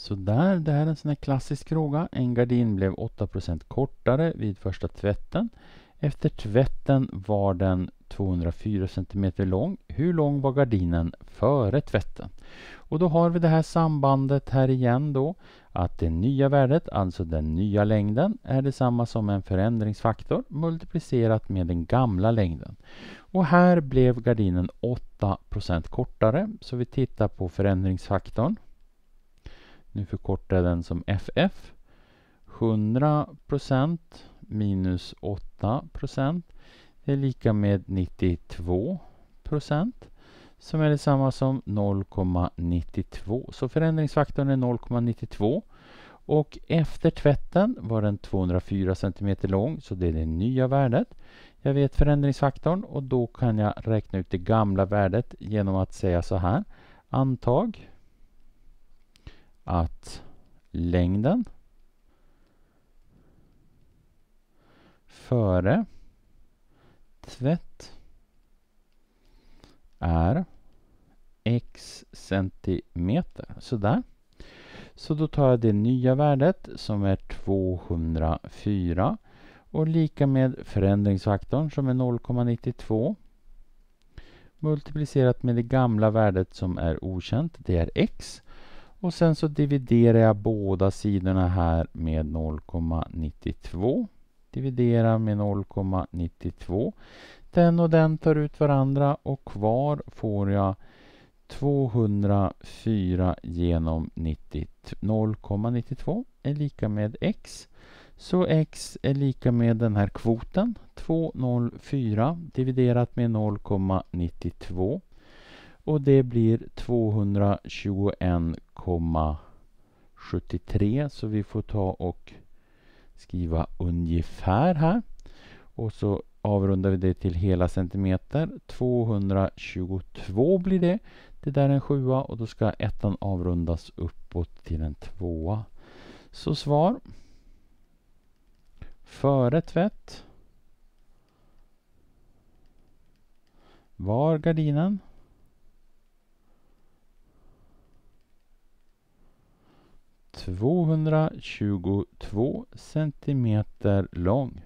Sådär, det här är en sån här klassisk fråga. En gardin blev 8 kortare vid första tvätten. Efter tvätten var den 204 cm lång. Hur lång var gardinen före tvätten? Och då har vi det här sambandet här igen då att det nya värdet, alltså den nya längden, är detsamma som en förändringsfaktor multiplicerat med den gamla längden. Och här blev gardinen 8 kortare, så vi tittar på förändringsfaktorn. Nu förkortar jag den som FF. 100 procent minus 8 procent är lika med 92 procent som är detsamma som 0,92. Så förändringsfaktorn är 0,92 och efter tvätten var den 204 cm lång så det är det nya värdet. Jag vet förändringsfaktorn och då kan jag räkna ut det gamla värdet genom att säga så här. Antag att längden före tvätt är x centimeter. Sådär. Så då tar jag det nya värdet som är 204 och lika med förändringsfaktorn som är 0,92 multiplicerat med det gamla värdet som är okänt, det är x. Och sen så dividerar jag båda sidorna här med 0,92. Dividera med 0,92. Den och den tar ut varandra och kvar får jag 204 genom 0,92 är lika med x. Så x är lika med den här kvoten, 204 dividerat med 0,92 och det blir 221,73 så vi får ta och skriva ungefär här och så avrundar vi det till hela centimeter 222 blir det det där är en sjua och då ska ettan avrundas uppåt till en tvåa så svar före tvätt var gardinen 222 centimeter lång.